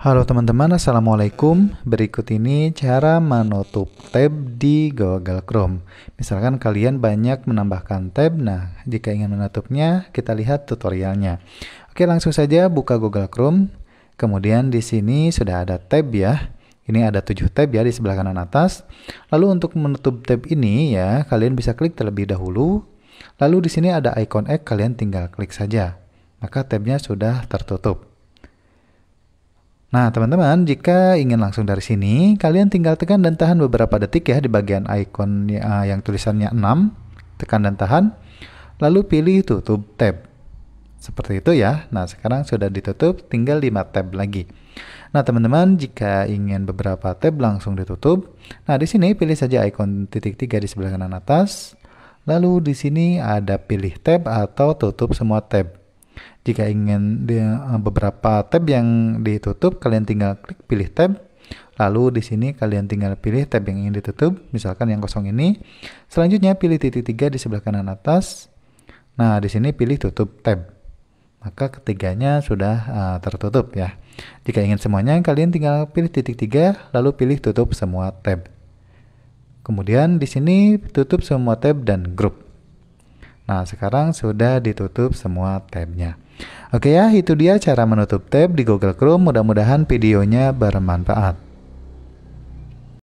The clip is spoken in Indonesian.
Halo teman-teman, Assalamualaikum. Berikut ini cara menutup tab di Google Chrome. Misalkan kalian banyak menambahkan tab, nah jika ingin menutupnya, kita lihat tutorialnya. Oke, langsung saja buka Google Chrome. Kemudian di sini sudah ada tab ya. Ini ada 7 tab ya di sebelah kanan atas. Lalu untuk menutup tab ini ya, kalian bisa klik terlebih dahulu. Lalu di sini ada icon X, kalian tinggal klik saja. Maka tabnya sudah tertutup. Nah, teman-teman, jika ingin langsung dari sini, kalian tinggal tekan dan tahan beberapa detik ya di bagian icon eh, yang tulisannya 6. Tekan dan tahan, lalu pilih tutup tab. Seperti itu ya. Nah, sekarang sudah ditutup, tinggal 5 tab lagi. Nah, teman-teman, jika ingin beberapa tab langsung ditutup, nah di sini pilih saja icon titik tiga di sebelah kanan atas. Lalu di sini ada pilih tab atau tutup semua tab. Jika ingin di, eh, beberapa tab yang ditutup, kalian tinggal klik pilih tab. Lalu di sini kalian tinggal pilih tab yang ingin ditutup, misalkan yang kosong ini. Selanjutnya pilih titik tiga di sebelah kanan atas. Nah, di sini pilih tutup tab. Maka ketiganya sudah uh, tertutup ya. Jika ingin semuanya, kalian tinggal pilih titik tiga, lalu pilih tutup semua tab. Kemudian di sini tutup semua tab dan grup. Nah, sekarang sudah ditutup semua tabnya. Oke ya, itu dia cara menutup tab di Google Chrome. Mudah-mudahan videonya bermanfaat.